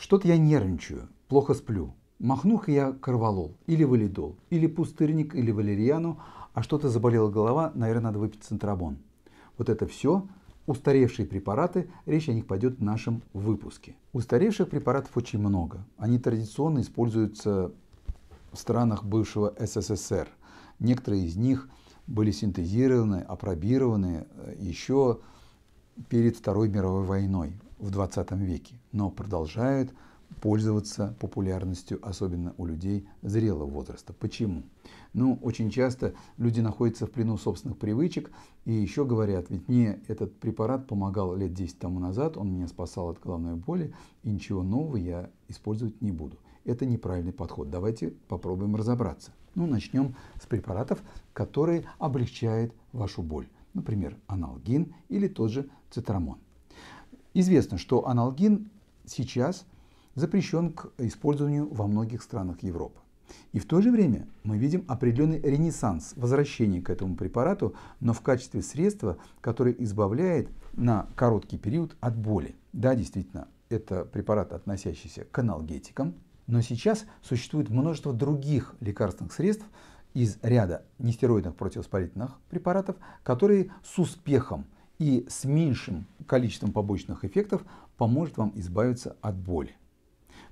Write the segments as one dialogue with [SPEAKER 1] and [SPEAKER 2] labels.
[SPEAKER 1] Что-то я нервничаю, плохо сплю. Махнуха я корвалол или валидол, или пустырник, или валериану, а что-то заболела голова, наверное, надо выпить центробон. Вот это все устаревшие препараты, речь о них пойдет в нашем выпуске. Устаревших препаратов очень много. Они традиционно используются в странах бывшего СССР. Некоторые из них были синтезированы, опробированы э, еще перед Второй мировой войной в 20 веке, но продолжает пользоваться популярностью, особенно у людей зрелого возраста. Почему? Ну, очень часто люди находятся в плену собственных привычек и еще говорят, ведь мне этот препарат помогал лет 10 тому назад, он меня спасал от головной боли, и ничего нового я использовать не буду. Это неправильный подход. Давайте попробуем разобраться. Ну, начнем с препаратов, которые облегчают вашу боль. Например, аналгин или тот же цитрамон. Известно, что аналгин сейчас запрещен к использованию во многих странах Европы. И в то же время мы видим определенный ренессанс, возвращение к этому препарату, но в качестве средства, которое избавляет на короткий период от боли. Да, действительно, это препарат, относящийся к аналгетикам, но сейчас существует множество других лекарственных средств из ряда нестероидных противовоспалительных препаратов, которые с успехом – и с меньшим количеством побочных эффектов поможет вам избавиться от боли.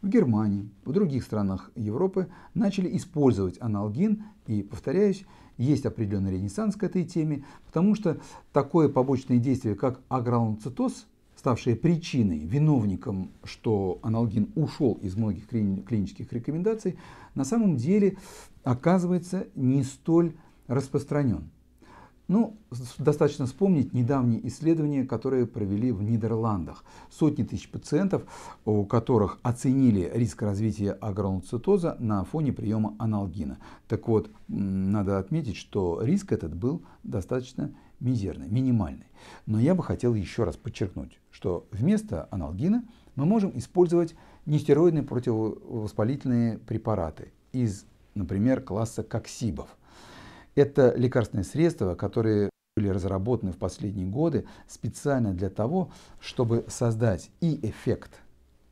[SPEAKER 1] В Германии, в других странах Европы начали использовать аналгин, и, повторяюсь, есть определенный ренессанс к этой теме, потому что такое побочное действие, как аграланцитоз, ставшее причиной, виновником, что аналгин ушел из многих клинических рекомендаций, на самом деле оказывается не столь распространен. Ну, достаточно вспомнить недавние исследования, которые провели в Нидерландах. Сотни тысяч пациентов, у которых оценили риск развития агроноцитоза на фоне приема аналгина. Так вот, надо отметить, что риск этот был достаточно мизерный, минимальный. Но я бы хотел еще раз подчеркнуть, что вместо аналгина мы можем использовать нестероидные противовоспалительные препараты из, например, класса коксибов. Это лекарственные средства, которые были разработаны в последние годы специально для того, чтобы создать и эффект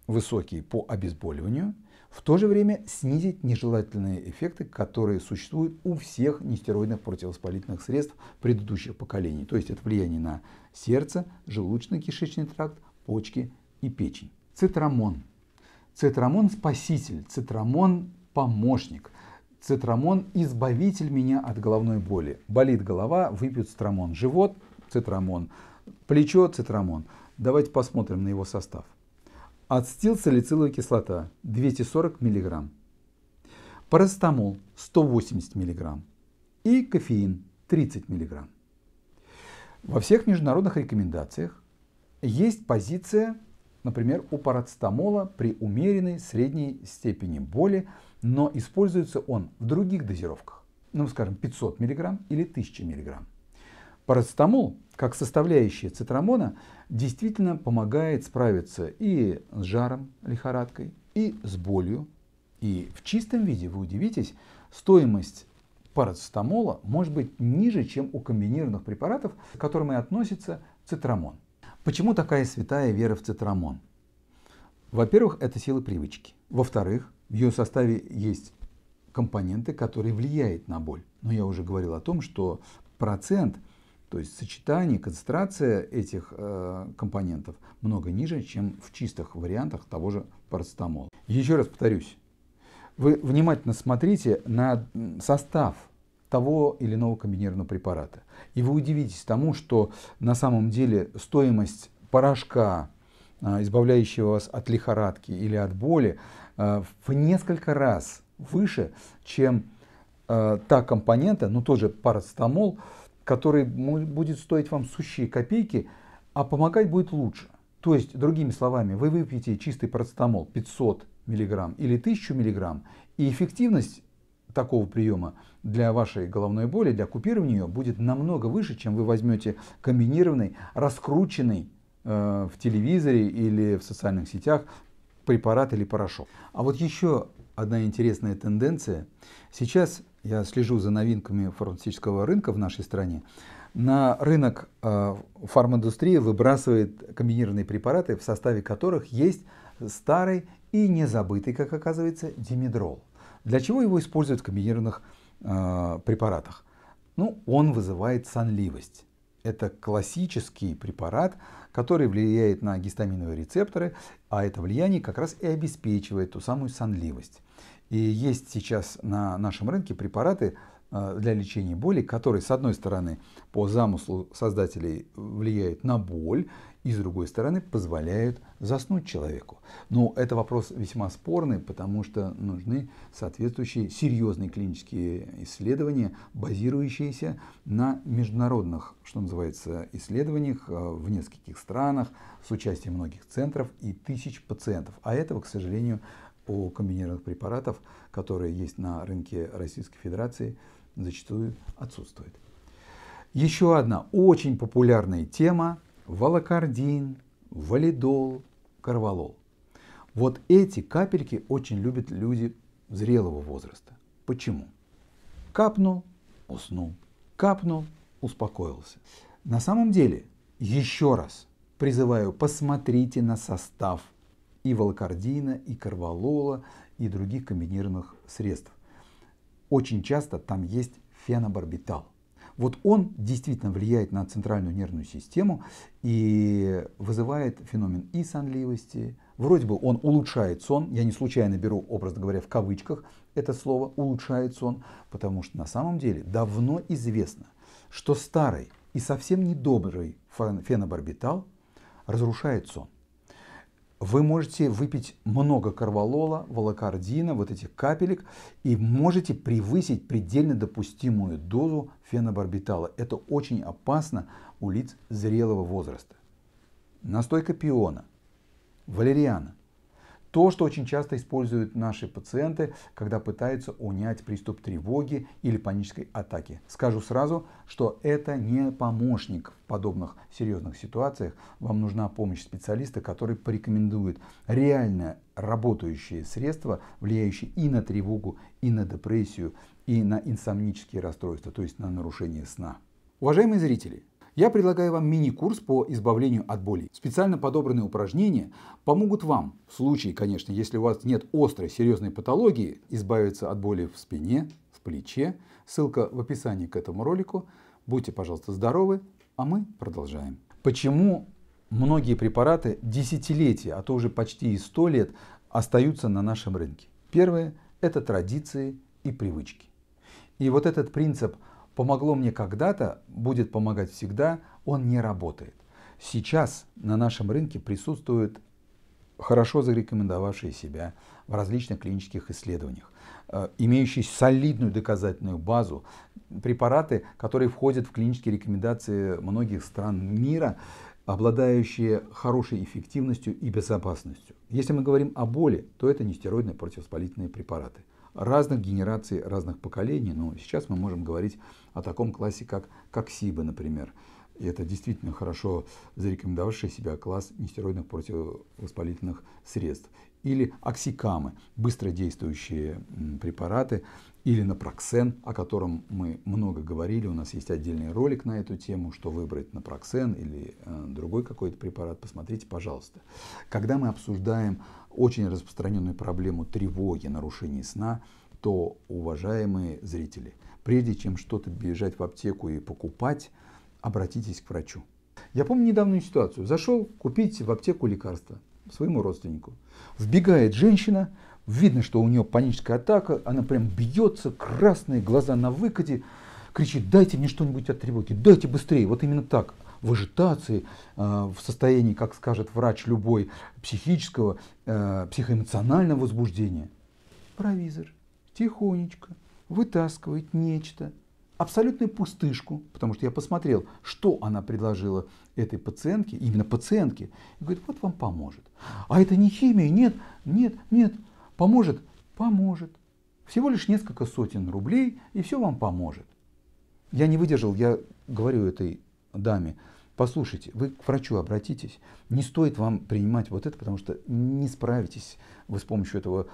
[SPEAKER 1] высокий по обезболиванию, в то же время снизить нежелательные эффекты, которые существуют у всех нестероидных противовоспалительных средств предыдущих поколений. То есть это влияние на сердце, желудочно-кишечный тракт, почки и печень. Цитрамон. Цитрамон – спаситель, цитрамон – помощник. Цитрамон – избавитель меня от головной боли. Болит голова, выпью цитрамон. Живот – цитрамон. Плечо – цитрамон. Давайте посмотрим на его состав. Ацетилцалициловая кислота – 240 мг. Парастамол – 180 мг. И кофеин – 30 мг. Во всех международных рекомендациях есть позиция например, у парацетамола при умеренной средней степени боли, но используется он в других дозировках, ну, скажем, 500 мг или 1000 мг. Парацетамол, как составляющая цитрамона, действительно помогает справиться и с жаром, лихорадкой, и с болью. И в чистом виде, вы удивитесь, стоимость парацетамола может быть ниже, чем у комбинированных препаратов, к которым и относится цитрамон. Почему такая святая вера в цитрамон? Во-первых, это сила привычки. Во-вторых, в ее составе есть компоненты, которые влияют на боль. Но я уже говорил о том, что процент, то есть сочетание, концентрация этих э, компонентов много ниже, чем в чистых вариантах того же парацетамола. Еще раз повторюсь, вы внимательно смотрите на состав того или иного комбинированного препарата. И вы удивитесь тому, что на самом деле стоимость порошка, а, избавляющего вас от лихорадки или от боли, а, в несколько раз выше, чем а, та компонента, ну тот же парацетамол, который будет стоить вам сущие копейки, а помогать будет лучше. То есть, другими словами, вы выпьете чистый парацетамол 500 мг или 1000 мг, и эффективность такого приема для вашей головной боли, для купирования ее, будет намного выше, чем вы возьмете комбинированный, раскрученный э, в телевизоре или в социальных сетях препарат или порошок. А вот еще одна интересная тенденция. Сейчас я слежу за новинками фармацевтического рынка в нашей стране. На рынок э, фармаиндустрия выбрасывает комбинированные препараты, в составе которых есть старый и незабытый, как оказывается, димедрол – для чего его используют в комбинированных э, препаратах? Ну, он вызывает сонливость. Это классический препарат, который влияет на гистаминовые рецепторы, а это влияние как раз и обеспечивает ту самую сонливость. И есть сейчас на нашем рынке препараты э, для лечения боли, которые, с одной стороны, по замыслу создателей влияют на боль и, с другой стороны, позволяют заснуть человеку. Но это вопрос весьма спорный, потому что нужны соответствующие серьезные клинические исследования, базирующиеся на международных, что называется, исследованиях э, в нескольких странах с участием многих центров и тысяч пациентов. А этого, к сожалению, у комбинированных препаратов, которые есть на рынке Российской Федерации, зачастую отсутствует. Еще одна очень популярная тема волокордин, валидол, Карвалол. Вот эти капельки очень любят люди зрелого возраста. Почему? Капнул, уснул. Капнул, успокоился. На самом деле, еще раз призываю, посмотрите на состав и волокордина, и Карвалола и других комбинированных средств. Очень часто там есть фенобарбитал. Вот он действительно влияет на центральную нервную систему и вызывает феномен и сонливости. Вроде бы он улучшает сон, я не случайно беру, образно говоря, в кавычках это слово «улучшает сон», потому что на самом деле давно известно, что старый и совсем недобрый фенобарбитал разрушает сон вы можете выпить много карвалола, волокардина, вот этих капелек, и можете превысить предельно допустимую дозу фенобарбитала. Это очень опасно у лиц зрелого возраста. Настойка пиона, валериана – то, что очень часто используют наши пациенты, когда пытаются унять приступ тревоги или панической атаки. Скажу сразу, что это не помощник в подобных серьезных ситуациях. Вам нужна помощь специалиста, который порекомендует реально работающие средства, влияющие и на тревогу, и на депрессию, и на инсомнические расстройства, то есть на нарушение сна. Уважаемые зрители, я предлагаю вам мини-курс по избавлению от болей. Специально подобранные упражнения помогут вам, в случае, конечно, если у вас нет острой серьезной патологии, избавиться от боли в спине, в плече. Ссылка в описании к этому ролику. Будьте, пожалуйста, здоровы, а мы продолжаем. Почему многие препараты десятилетия, а то уже почти и сто лет остаются на нашем рынке? Первое – это традиции и привычки. И вот этот принцип – помогло мне когда-то, будет помогать всегда, он не работает. Сейчас на нашем рынке присутствуют хорошо зарекомендовавшие себя в различных клинических исследованиях, э, имеющие солидную доказательную базу, препараты, которые входят в клинические рекомендации многих стран мира, обладающие хорошей эффективностью и безопасностью. Если мы говорим о боли, то это нестероидные противовоспалительные препараты – разных генераций, разных поколений. Но сейчас мы можем говорить о таком классе, как Коксиба, например. И это действительно хорошо зарекомендовавший себя класс нестероидных противовоспалительных средств или оксикамы, быстродействующие препараты, или напроксен, о котором мы много говорили. У нас есть отдельный ролик на эту тему, что выбрать напроксен или э, другой какой-то препарат. Посмотрите, пожалуйста. Когда мы обсуждаем очень распространенную проблему тревоги, нарушений сна, то, уважаемые зрители, прежде чем что-то бежать в аптеку и покупать, обратитесь к врачу. Я помню недавнюю ситуацию. Зашел купить в аптеку лекарства своему родственнику. Вбегает женщина, видно, что у нее паническая атака, она прям бьется, красные глаза на выкате, кричит, дайте мне что-нибудь от тревоги, дайте быстрее, вот именно так, в ажитации, а, в состоянии, как скажет врач любой, психического, э, психоэмоционального возбуждения. Провизор тихонечко вытаскивает нечто – абсолютную пустышку, потому что я посмотрел, что она предложила этой пациентке, именно пациентке, и говорит, вот вам поможет. А это не химия, нет, нет, нет, поможет, поможет. Всего лишь несколько сотен рублей, и все вам поможет. Я не выдержал, я говорю этой даме, Послушайте, вы к врачу обратитесь, не стоит вам принимать вот это, потому что не справитесь вы с помощью этого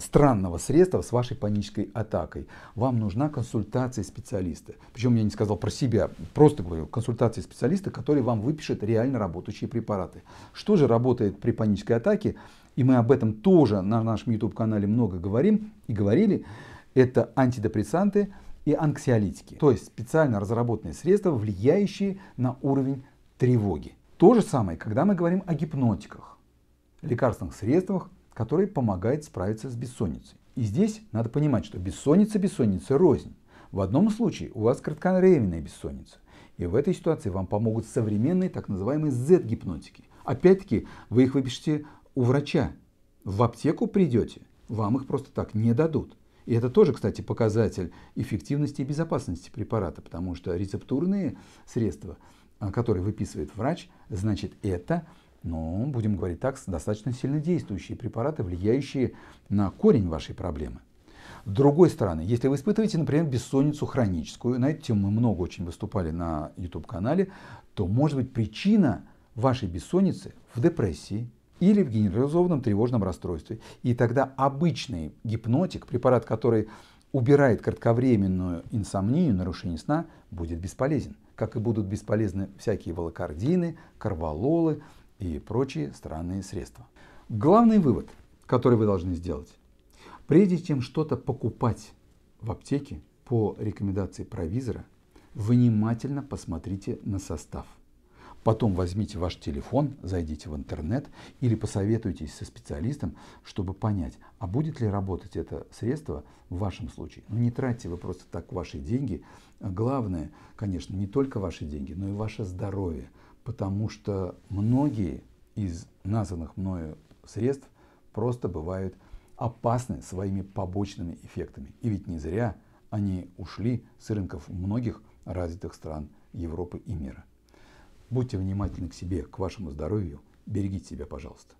[SPEAKER 1] странного средства с вашей панической атакой. Вам нужна консультация специалиста. Причем я не сказал про себя, просто говорю, консультация специалиста, который вам выпишет реально работающие препараты. Что же работает при панической атаке? И мы об этом тоже на нашем YouTube-канале много говорим и говорили. Это антидепрессанты, и анксиолитики, то есть специально разработанные средства, влияющие на уровень тревоги. То же самое, когда мы говорим о гипнотиках, лекарственных средствах, которые помогают справиться с бессонницей. И здесь надо понимать, что бессонница, бессонница рознь. В одном случае у вас кратковременная бессонница, и в этой ситуации вам помогут современные так называемые Z-гипнотики. Опять-таки, вы их выпишете у врача, в аптеку придете, вам их просто так не дадут. И это тоже, кстати, показатель эффективности и безопасности препарата, потому что рецептурные средства, а, которые выписывает врач, значит, это, ну, будем говорить так, достаточно сильнодействующие препараты, влияющие на корень вашей проблемы. С другой стороны, если вы испытываете, например, бессонницу хроническую, на эту тему мы много очень выступали на YouTube-канале, то может быть причина вашей бессонницы в депрессии, или в генерализованном тревожном расстройстве. И тогда обычный гипнотик, препарат, который убирает кратковременную инсомнию, нарушение сна, будет бесполезен. Как и будут бесполезны всякие волокардины, карвалолы и прочие странные средства. Главный вывод, который вы должны сделать. Прежде чем что-то покупать в аптеке по рекомендации провизора, внимательно посмотрите на состав – Потом возьмите ваш телефон, зайдите в интернет или посоветуйтесь со специалистом, чтобы понять, а будет ли работать это средство в вашем случае. Ну, не тратьте вы просто так ваши деньги. Главное, конечно, не только ваши деньги, но и ваше здоровье, потому что многие из названных мною средств просто бывают опасны своими побочными эффектами. И ведь не зря они ушли с рынков многих развитых стран Европы и мира. Будьте внимательны к себе, к вашему здоровью. Берегите себя, пожалуйста.